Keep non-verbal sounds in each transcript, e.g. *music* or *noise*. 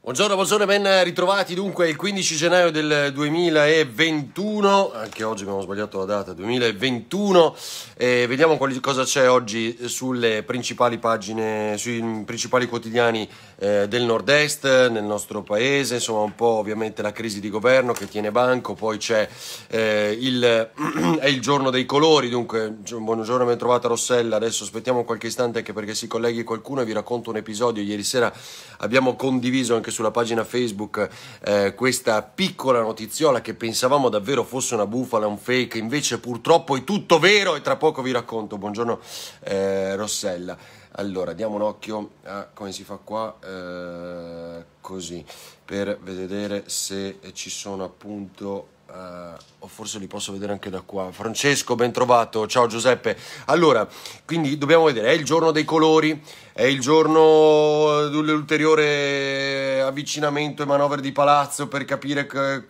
Buongiorno, buongiorno, e ben ritrovati. Dunque, il 15 gennaio del 2021, anche oggi abbiamo sbagliato la data, 2021, eh, vediamo quali, cosa c'è oggi sulle principali pagine, sui principali quotidiani eh, del nord-est, nel nostro paese, insomma un po' ovviamente la crisi di governo che tiene banco, poi c'è eh, il, *clears throat* è il giorno dei colori, dunque buongiorno, ben trovata Rossella, adesso aspettiamo qualche istante anche perché si colleghi qualcuno e vi racconto un episodio, ieri sera abbiamo condiviso anche anche sulla pagina Facebook eh, questa piccola notiziola che pensavamo davvero fosse una bufala, un fake, invece purtroppo è tutto vero e tra poco vi racconto. Buongiorno eh, Rossella. Allora, diamo un occhio a come si fa qua, eh, così, per vedere se ci sono appunto eh, o forse li posso vedere anche da qua. Francesco, ben trovato. Ciao Giuseppe. Allora, quindi dobbiamo vedere, è il giorno dei colori, è il giorno dell'ulteriore avvicinamento e manovre di palazzo per capire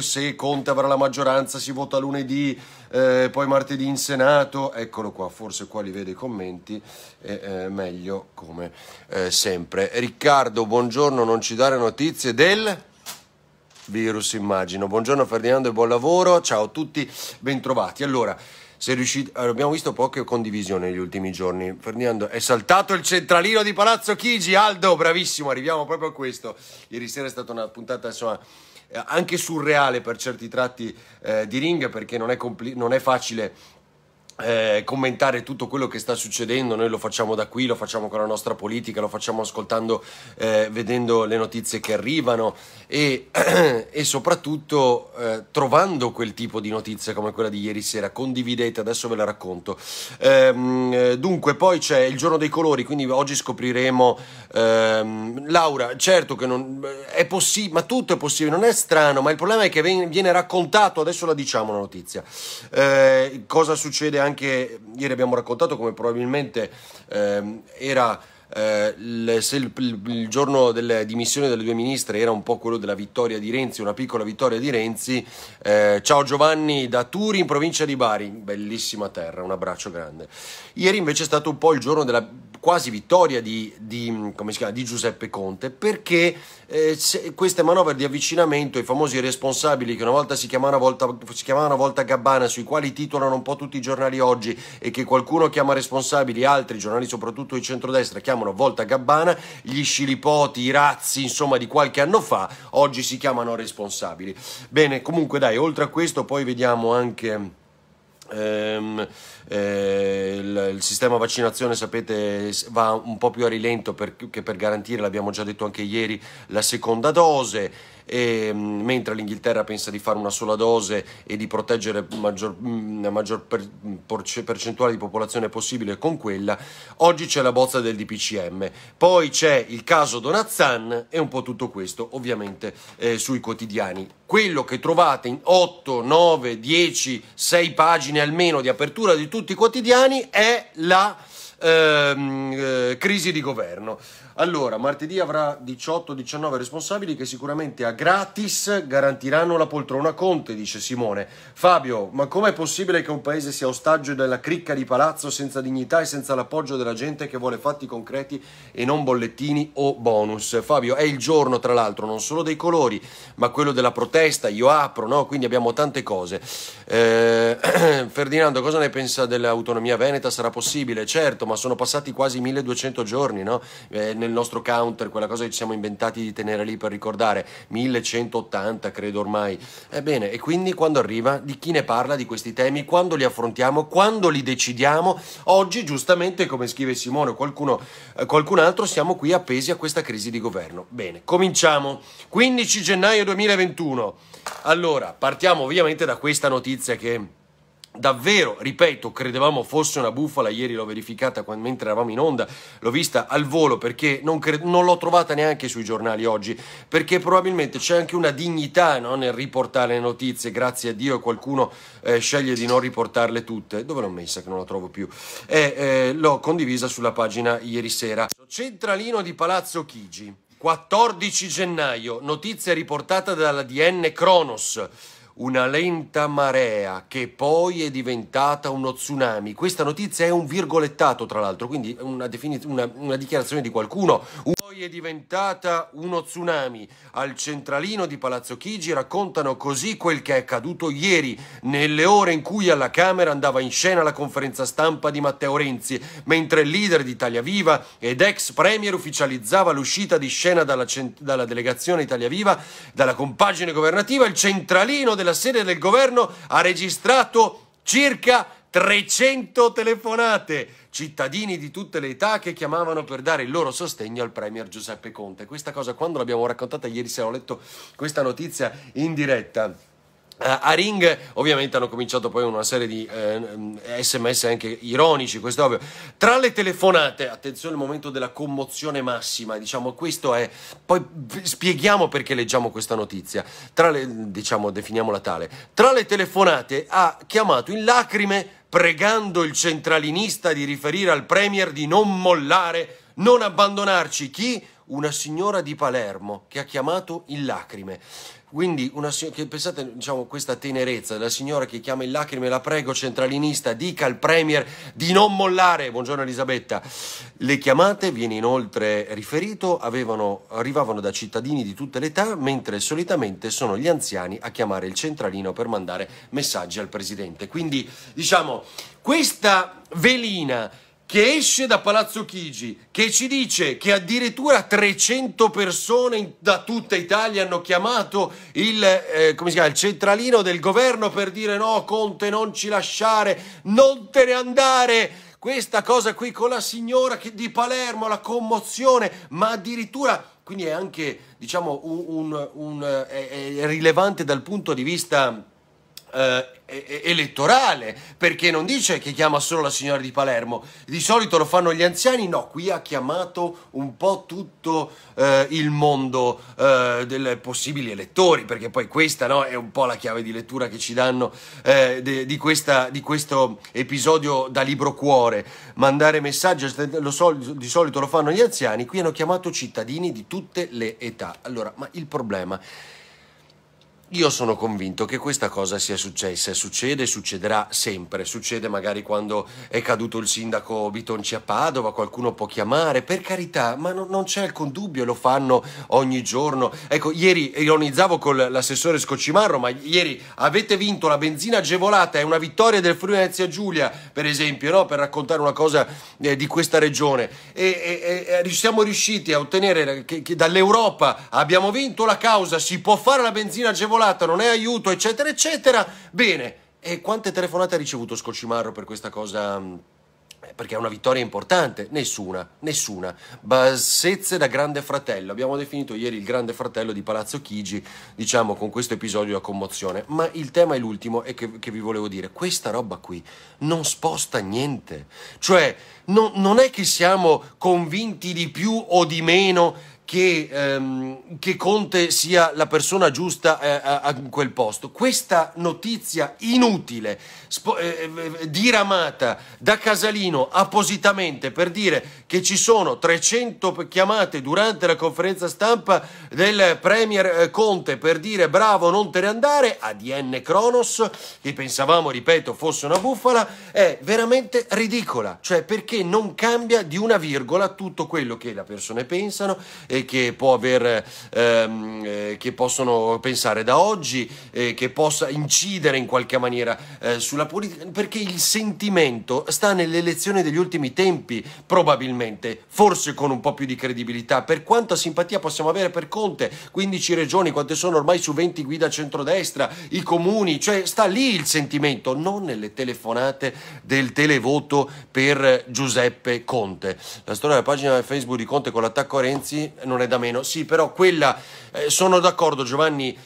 se Conte avrà la maggioranza, si vota lunedì, eh, poi martedì in Senato. Eccolo qua, forse qua li vede i commenti, eh, eh, meglio come eh, sempre. Riccardo, buongiorno, non ci dare notizie del virus, immagino. Buongiorno Ferdinando e buon lavoro, ciao a tutti, bentrovati. Allora, se riuscite... abbiamo visto poche condivisioni negli ultimi giorni. Ferdinando, è saltato il centralino di Palazzo Chigi, Aldo, bravissimo, arriviamo proprio a questo. Ieri sera è stata una puntata, insomma eh, anche surreale per certi tratti eh, di ring perché non è, non è facile eh, commentare tutto quello che sta succedendo, noi lo facciamo da qui, lo facciamo con la nostra politica, lo facciamo ascoltando, eh, vedendo le notizie che arrivano e, *clears throat* e soprattutto eh, trovando quel tipo di notizie come quella di ieri sera, condividete, adesso ve la racconto. Ehm, dunque poi c'è il giorno dei colori, quindi oggi scopriremo ehm, Laura, certo che non è possibile, ma tutto è possibile, non è strano, ma il problema è che viene raccontato, adesso la diciamo la notizia, eh, cosa succede anche anche ieri abbiamo raccontato come probabilmente ehm, era eh, se il, il, giorno delle dimissioni delle due ministre era un po' quello della vittoria di Renzi, una piccola vittoria di Renzi. Eh, ciao Giovanni da Turi in provincia di Bari, bellissima terra, un abbraccio grande. Ieri invece è stato un po' il giorno della quasi vittoria di, di, chiama, di Giuseppe Conte perché eh, se, queste manovre di avvicinamento, i famosi responsabili che una volta si chiamavano, volta, si chiamavano volta Gabbana, sui quali titolano un po' tutti i giornali oggi e che qualcuno chiama responsabili, altri giornali soprattutto di centrodestra chiamano volta Gabbana, gli scilipoti, i razzi insomma di qualche anno fa, oggi si chiamano responsabili. Bene, comunque dai, oltre a questo poi vediamo anche... Ehm, eh, il, il, sistema vaccinazione sapete va un po' più a rilento che per garantire, l'abbiamo già detto anche ieri, la seconda dose. E, ehm, mentre l'Inghilterra pensa di fare una sola dose e di proteggere mm, la maggior per, percentuale di popolazione possibile con quella, oggi c'è la bozza del DPCM. Poi c'è il caso Donazan e un po' tutto questo ovviamente eh, sui quotidiani quello che trovate in 8, 9, 10, 6 pagine almeno di apertura di tutti i quotidiani è la ehm, eh, crisi di governo. Allora, martedì avrà 18-19 responsabili che sicuramente a gratis garantiranno la poltrona Conte, dice Simone. Fabio, ma com'è possibile che un paese sia ostaggio della cricca di palazzo senza dignità e senza l'appoggio della gente che vuole fatti concreti e non bollettini o bonus? Fabio, è il giorno, tra l'altro, non solo dei colori, ma quello della protesta, io apro, no? Quindi abbiamo tante cose. Eh, *clears throat* Ferdinando, cosa ne pensa dell'autonomia veneta? Sarà possibile? Certo, ma sono passati quasi 1200 giorni, no? eh, nel nostro counter, quella cosa che ci siamo inventati di tenere lì per ricordare, 1180 credo ormai. Ebbene, e quindi quando arriva, di chi ne parla di questi temi, quando li affrontiamo, quando li decidiamo? Oggi, giustamente, come scrive Simone o qualcuno, eh, qualcun altro, siamo qui appesi a questa crisi di governo. Bene, cominciamo. 15 gennaio 2021. Allora, partiamo ovviamente da questa notizia che Davvero, ripeto, credevamo fosse una bufala, ieri l'ho verificata quando, mentre eravamo in onda, l'ho vista al volo perché non, non l'ho trovata neanche sui giornali oggi, perché probabilmente c'è anche una dignità no, nel riportare le notizie, grazie a Dio qualcuno eh, sceglie di non riportarle tutte. Dove l'ho messa che non la trovo più? Eh, eh, l'ho condivisa sulla pagina ieri sera. Centralino di Palazzo Chigi, 14 gennaio, notizia riportata dalla DN Kronos una lenta marea che poi è diventata uno tsunami. Questa notizia è un virgolettato, tra l'altro, quindi una, una, una dichiarazione di qualcuno. Poi è diventata uno tsunami. Al centralino di Palazzo Chigi raccontano così quel che è accaduto ieri, nelle ore in cui alla Camera andava in scena la conferenza stampa di Matteo Renzi, mentre il leader di Italia Viva ed ex premier ufficializzava l'uscita di scena dalla, dalla delegazione Italia Viva, dalla compagine governativa, il centralino della sede del governo ha registrato circa 300 telefonate, cittadini di tutte le età che chiamavano per dare il loro sostegno al Premier Giuseppe Conte. Questa cosa, quando l'abbiamo raccontata ieri sera, ho letto questa notizia in diretta. Uh, a Ring ovviamente hanno cominciato poi una serie di eh, sms mm, anche ironici, questo è ovvio. Tra le telefonate, attenzione al momento della commozione massima, diciamo questo è, poi spieghiamo perché leggiamo questa notizia, tra le, diciamo definiamola tale, tra le telefonate ha chiamato in lacrime pregando il centralinista di riferire al Premier di non mollare, non abbandonarci chi una signora di Palermo che ha chiamato in lacrime. Quindi, una, che, pensate, diciamo, questa tenerezza della signora che chiama in lacrime, la prego, centralinista, dica al Premier di non mollare. Buongiorno Elisabetta. Le chiamate, viene inoltre riferito, avevano, arrivavano da cittadini di tutte le età, mentre solitamente sono gli anziani a chiamare il centralino per mandare messaggi al Presidente. Quindi, diciamo, questa velina che esce da Palazzo Chigi, che ci dice che addirittura 300 persone in, da tutta Italia hanno chiamato il, eh, chiama, il, centralino del governo per dire no, Conte, non ci lasciare, non te ne andare. Questa cosa qui con la signora che, di Palermo, la commozione, ma addirittura, quindi è anche, diciamo, un, un, un eh, è, è rilevante dal punto di vista eh, elettorale, perché non dice che chiama solo la signora di Palermo, di solito lo fanno gli anziani, no, qui ha chiamato un po' tutto eh, il mondo eh, dei possibili elettori, perché poi questa no, è un po' la chiave di lettura che ci danno eh, de, di, questa, di, questo episodio da libro cuore, mandare messaggi, so, di solito lo fanno gli anziani, qui hanno chiamato cittadini di tutte le età. Allora, ma il problema è io sono convinto che questa cosa sia successa, succede, succederà sempre, succede magari quando è caduto il sindaco Bitonci a Padova, qualcuno può chiamare, per carità, ma no, non c'è alcun dubbio, lo fanno ogni giorno. Ecco, ieri ironizzavo con l'assessore Scocimarro, ma ieri avete vinto la benzina agevolata, è una vittoria del Friuli Venezia Giulia, per esempio, no? per raccontare una cosa eh, di questa regione. E, e, e, siamo riusciti a ottenere che, che dall'Europa abbiamo vinto la causa, si può fare la benzina agevolata cavolata, non è aiuto, eccetera, eccetera. Bene, e quante telefonate ha ricevuto Scolcimarro per questa cosa? Eh, perché è una vittoria importante, nessuna, nessuna. Bassezze da grande fratello, abbiamo definito ieri il grande fratello di Palazzo Chigi, diciamo con questo episodio a commozione, ma il tema è l'ultimo e che, che vi volevo dire, questa roba qui non sposta niente, cioè no, non è che siamo convinti di più o di meno che, ehm, che, Conte sia la persona giusta eh, a, a, quel posto. Questa notizia inutile, eh, eh, diramata da Casalino appositamente per dire che ci sono 300 chiamate durante la conferenza stampa del Premier eh, Conte per dire bravo non te ne andare, ADN Cronos, che pensavamo, ripeto, fosse una bufala, è veramente ridicola. Cioè perché non cambia di una virgola tutto quello che le persone pensano e che, può aver, ehm, eh, che possono pensare da oggi, eh, che possa incidere in qualche maniera eh, sulla politica, perché il sentimento sta nelle elezioni degli ultimi tempi, probabilmente, forse con un po' più di credibilità, per quanta simpatia possiamo avere per Conte, 15 regioni, quante sono ormai su 20 guida centrodestra, i comuni, cioè sta lì il sentimento, non nelle telefonate del televoto per Giuseppe Conte. La storia della pagina Facebook di Conte con l'attacco a Renzi non è da meno. Sì, però quella, eh, sono d'accordo Giovanni,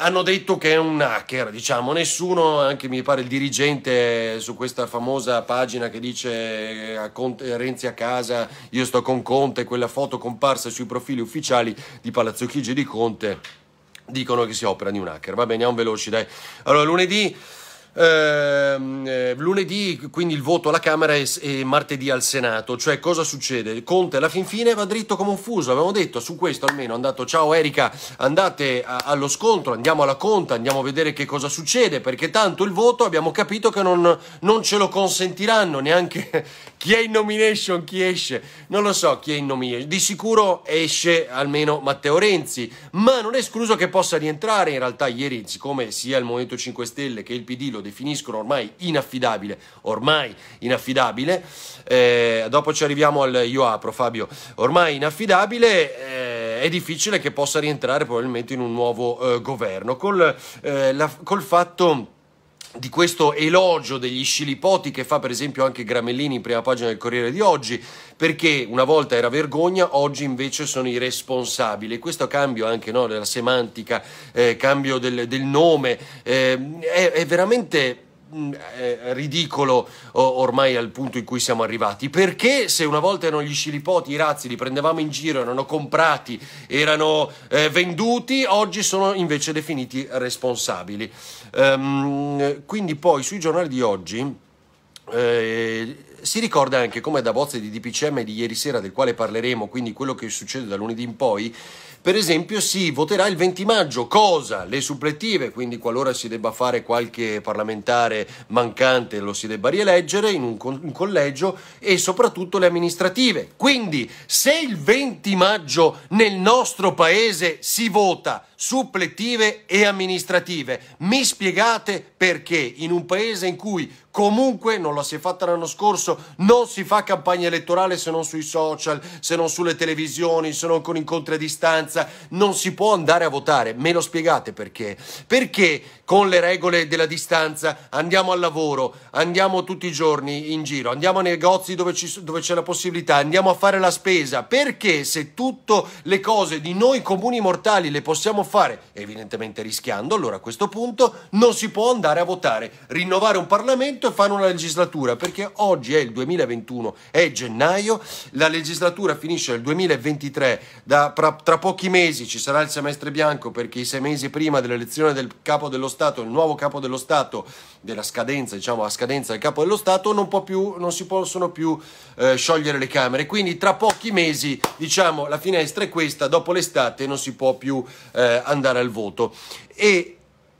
hanno detto che è un hacker, diciamo, nessuno, anche mi pare il dirigente eh, su questa famosa pagina che dice eh, a Conte, Renzi a casa, io sto con Conte, quella foto comparsa sui profili ufficiali di Palazzo Chigi di Conte, dicono che si opera di un hacker. Va bene, andiamo veloci, dai. Allora, lunedì... Ehm, eh, lunedì quindi il voto alla Camera e, e, martedì al Senato, cioè cosa succede? Conte alla fin fine va dritto come un fuso, abbiamo detto su questo almeno, andato ciao Erika, andate a, allo scontro, andiamo alla conta, andiamo a vedere che cosa succede, perché tanto il voto abbiamo capito che non, non ce lo consentiranno neanche *laughs* chi è in nomination, chi esce, non lo so chi è in nomination, di sicuro esce almeno Matteo Renzi, ma non è escluso che possa rientrare in realtà ieri, siccome sia il Movimento 5 Stelle che il PD lo lo definiscono ormai inaffidabile, ormai inaffidabile, eh, dopo ci arriviamo al io apro Fabio, ormai inaffidabile, eh, è difficile che possa rientrare probabilmente in un nuovo eh, governo, col, eh, la, col fatto di questo elogio degli scilipoti che fa per esempio anche Gramellini in prima pagina del Corriere di oggi, perché una volta era vergogna, oggi invece sono i responsabili. Questo cambio anche no, della semantica, eh, cambio del, del nome, eh, è, è veramente Mm, eh, ridicolo ormai al punto in cui siamo arrivati. Perché se una volta erano gli scilipoti, i razzi, li prendevamo in giro, erano comprati, erano eh, venduti, oggi sono invece definiti responsabili. Um, quindi poi sui giornali di oggi... Eh, si ricorda anche come da bozze di DPCM di ieri sera del quale parleremo, quindi quello che succede da lunedì in poi, per esempio si voterà il 20 maggio, cosa le supplettive, quindi qualora si debba fare qualche parlamentare mancante lo si debba rieleggere in un, co- un collegio e soprattutto le amministrative. Quindi se il 20 maggio nel nostro paese si vota suppletive e amministrative. Mi spiegate perché in un paese in cui comunque non la si è fatta l'anno scorso, non si fa campagna elettorale se non sui social, se non sulle televisioni, se non con incontri a distanza, non si può andare a votare. Me lo spiegate perché? Perché con le regole della distanza andiamo al lavoro, andiamo tutti i giorni in giro, andiamo a negozi dove, c'è la possibilità, andiamo a fare la spesa. Perché se tutte le cose di noi comuni mortali le possiamo fare fare? Evidentemente rischiando, allora a questo punto non si può andare a votare, rinnovare un Parlamento e fare una legislatura, perché oggi è il 2021, è gennaio, la legislatura finisce nel 2023, da, tra, tra pochi mesi ci sarà il semestre bianco perché i sei mesi prima dell'elezione del capo dello Stato, il nuovo capo dello Stato, della scadenza, diciamo la scadenza del capo dello Stato, non, più, non si possono più eh, sciogliere le Camere. Quindi tra pochi mesi, diciamo, la finestra è questa, dopo l'estate non si può più eh, eh, andare al voto. E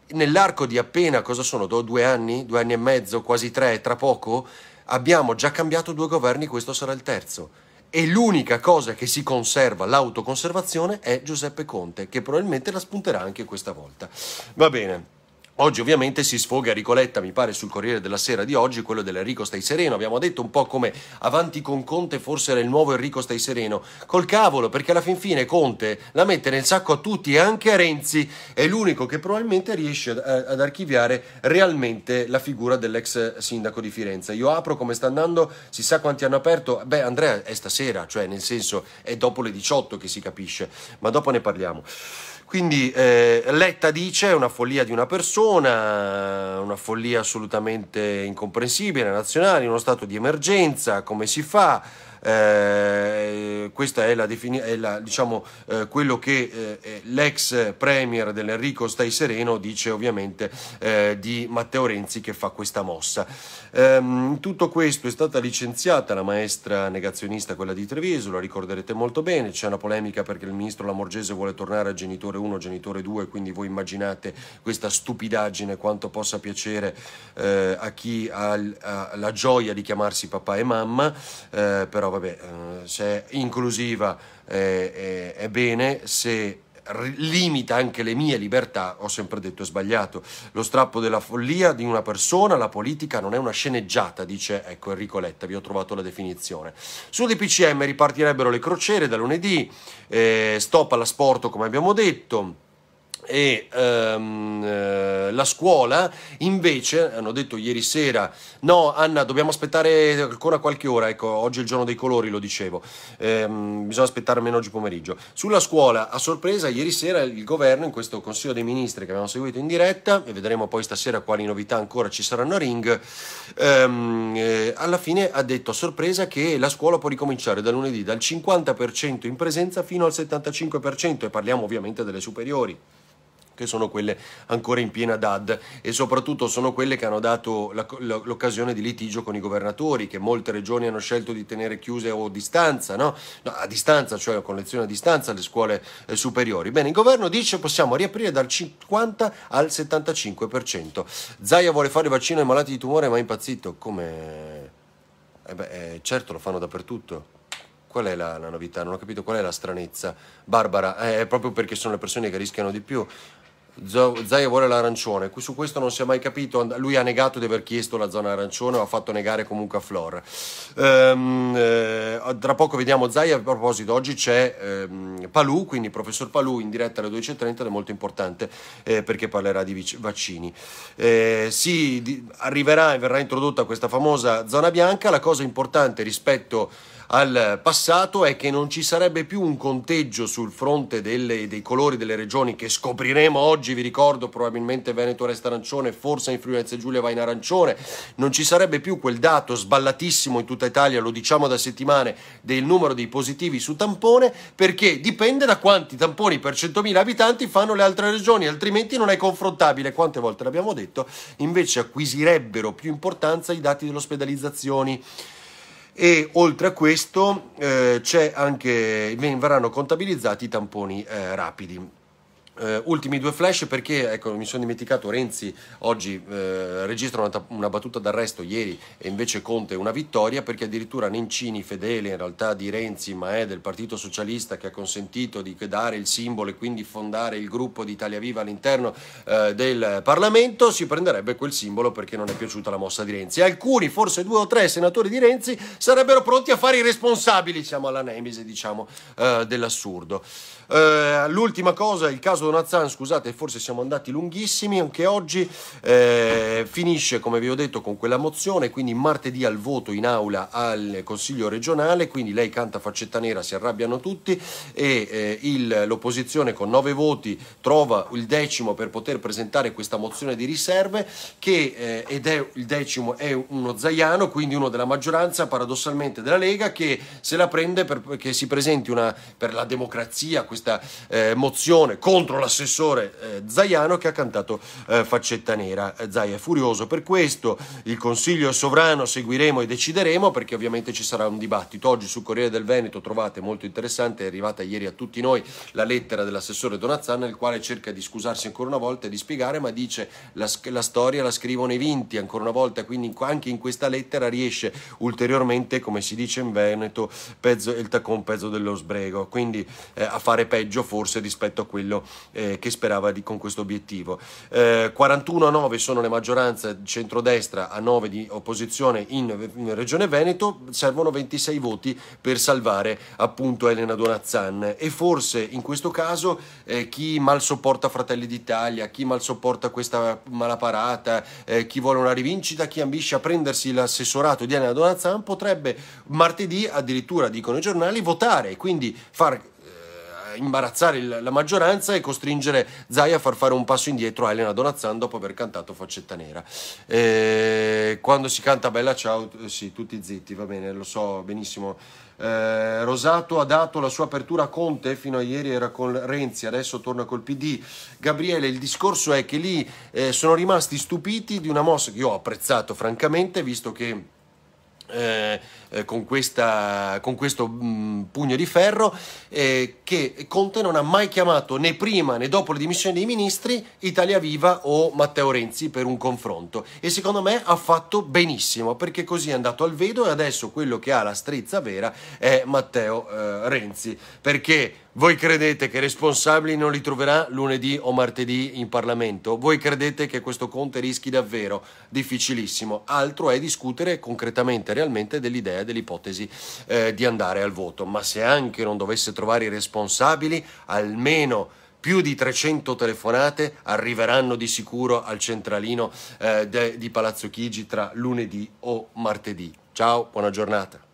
nell'arco di appena, cosa sono, due anni, due anni e mezzo, quasi tre, tra poco, abbiamo già cambiato due governi, questo sarà il terzo. E l'unica cosa che si conserva, l'autoconservazione, è Giuseppe Conte, che probabilmente la spunterà anche questa volta. Va bene. Oggi ovviamente si sfoga Ricoletta, mi pare, sul Corriere della Sera di oggi, quello dell'Enrico Stai Sereno. Abbiamo detto un po' come avanti con Conte forse era il nuovo Enrico Stai Sereno. Col cavolo, perché alla fin fine Conte la mette nel sacco a tutti e anche a Renzi. È l'unico che probabilmente riesce ad, archiviare realmente la figura dell'ex sindaco di Firenze. Io apro come sta andando, si sa quanti hanno aperto. Beh, Andrea è stasera, cioè nel senso è dopo le 18 che si capisce, ma dopo ne parliamo. Quindi eh, Letta dice è una follia di una persona, una follia assolutamente incomprensibile, nazionale, uno stato di emergenza, come si fa? Eh, questa è, la è la, diciamo, eh, quello che eh, l'ex premier dell'Enrico Stai Sereno dice ovviamente eh, di Matteo Renzi che fa questa mossa. Ehm, tutto questo è stata licenziata la maestra negazionista, quella di Treviso, la ricorderete molto bene, c'è una polemica perché il ministro Lamorgese vuole tornare a genitore 1, genitore 2, quindi voi immaginate questa stupidaggine quanto possa piacere eh, a chi ha la gioia di chiamarsi papà e mamma, eh, però vabbè, c'è eh, inclusione esclusiva eh, è, eh, è bene, se limita anche le mie libertà, ho sempre detto è sbagliato. Lo strappo della follia di una persona, la politica non è una sceneggiata, dice ecco Enrico Letta, vi ho trovato la definizione. Su DPCM ripartirebbero le crociere da lunedì, eh, stop all'asporto come abbiamo detto e ehm, eh, la scuola invece hanno detto ieri sera no Anna dobbiamo aspettare ancora qualche ora ecco oggi è il giorno dei colori lo dicevo ehm, bisogna aspettare almeno oggi pomeriggio sulla scuola a sorpresa ieri sera il governo in questo consiglio dei ministri che abbiamo seguito in diretta e vedremo poi stasera quali novità ancora ci saranno a Ring ehm, eh, alla fine ha detto a sorpresa che la scuola può ricominciare da lunedì dal 50% in presenza fino al 75% e parliamo ovviamente delle superiori che sono quelle ancora in piena DAD e soprattutto sono quelle che hanno dato l'occasione di litigio con i governatori, che molte regioni hanno scelto di tenere chiuse o a distanza, no? No, a distanza, cioè con lezioni a distanza, le scuole eh, superiori. Bene, il governo dice possiamo riaprire dal 50 al 75%. Zaia vuole fare il vaccino ai malati di tumore ma è impazzito. Come? Eh beh, eh, certo lo fanno dappertutto. Qual è la, la, novità? Non ho capito qual è la stranezza. Barbara, eh, è proprio perché sono le persone che rischiano di più. Zaia vuole l'arancione, su questo non si è mai capito, lui ha negato di aver chiesto la zona arancione o ha fatto negare comunque a Flor. Ehm, eh, tra poco vediamo Zaia, a proposito oggi c'è ehm, Palù, quindi professor Palù in diretta alle 12.30 ed è molto importante eh, perché parlerà di vic- vaccini. Eh, sì, di, arriverà e verrà introdotta questa famosa zona bianca, la cosa importante rispetto a al passato è che non ci sarebbe più un conteggio sul fronte delle, dei colori delle regioni che scopriremo oggi, vi ricordo probabilmente Veneto resta arancione, forse in Friuli Giulia va in arancione, non ci sarebbe più quel dato sballatissimo in tutta Italia, lo diciamo da settimane, del numero dei positivi su tampone perché dipende da quanti tamponi per 100.000 abitanti fanno le altre regioni, altrimenti non è confrontabile, quante volte l'abbiamo detto, invece acquisirebbero più importanza i dati dell'ospedalizzazione e oltre a questo eh, anche, verranno contabilizzati i tamponi eh, rapidi. Uh, ultimi due flash perché ecco, mi sono dimenticato Renzi oggi uh, registra una, una, battuta d'arresto ieri e invece Conte una vittoria perché addirittura Nencini fedele in realtà di Renzi ma è del Partito Socialista che ha consentito di dare il simbolo e quindi fondare il gruppo di Italia Viva all'interno uh, del Parlamento si prenderebbe quel simbolo perché non è piaciuta la mossa di Renzi alcuni forse due o tre senatori di Renzi sarebbero pronti a fare i responsabili siamo alla nemise diciamo dell'assurdo l'ultima cosa il caso Caso Nazan, scusate, forse siamo andati lunghissimi, anche oggi eh, finisce, come vi ho detto, con quella mozione, quindi martedì al voto in aula al Consiglio regionale, quindi lei canta faccetta nera, si arrabbiano tutti e eh, il, l'opposizione con nove voti trova il decimo per poter presentare questa mozione di riserve che, eh, ed è il decimo è uno Zaiano, quindi uno della maggioranza paradossalmente della Lega che se la prende perché si presenti una, per la democrazia questa eh, mozione contro l'assessore eh, Zaiano che ha cantato eh, Faccetta Nera. Eh, Zai è furioso per questo, il Consiglio sovrano, seguiremo e decideremo perché ovviamente ci sarà un dibattito. Oggi sul Corriere del Veneto trovate molto interessante, è arrivata ieri a tutti noi la lettera dell'assessore Donazzan nel quale cerca di scusarsi ancora una volta e di spiegare ma dice la, la storia la scrivono i vinti ancora una volta, quindi anche in questa lettera riesce ulteriormente, come si dice in Veneto, pezzo, il tacon pezzo dello sbrego, quindi eh, a fare peggio forse rispetto a quello eh, che sperava di, con questo obiettivo. Eh, 41 a 9 sono le maggioranze centrodestra a 9 di opposizione in, in Regione Veneto, servono 26 voti per salvare appunto Elena Donazzan e forse in questo caso eh, chi mal sopporta Fratelli d'Italia, chi mal sopporta questa malaparata, eh, chi vuole una rivincita, chi ambisce a prendersi l'assessorato di Elena Donazzan potrebbe martedì addirittura, dicono i giornali, votare e quindi far imbarazzare il, la maggioranza e costringere Zai a far fare un passo indietro a Elena Donazzan dopo aver cantato Faccetta Nera. Eh, quando si canta Bella Ciao, sì, tutti zitti, va bene, lo so benissimo. Eh, Rosato ha dato la sua apertura a Conte, fino a ieri era con Renzi, adesso torna col PD. Gabriele, il discorso è che lì eh, sono rimasti stupiti di una mossa che io ho apprezzato francamente, visto che... Eh, eh, con, questa, con, questo mh, mm, pugno di ferro eh, che Conte non ha mai chiamato né prima né dopo le dimissioni dei ministri Italia Viva o Matteo Renzi per un confronto e secondo me ha fatto benissimo perché così è andato al vedo e adesso quello che ha la strizza vera è Matteo eh, Renzi perché voi credete che i responsabili non li troverà lunedì o martedì in Parlamento? Voi credete che questo Conte rischi davvero? Difficilissimo. Altro è discutere concretamente, realmente, dell'idea, dell'ipotesi eh, di andare al voto. Ma se anche non dovesse trovare i responsabili, almeno più di 300 telefonate arriveranno di sicuro al centralino eh, de, di Palazzo Chigi tra lunedì o martedì. Ciao, buona giornata.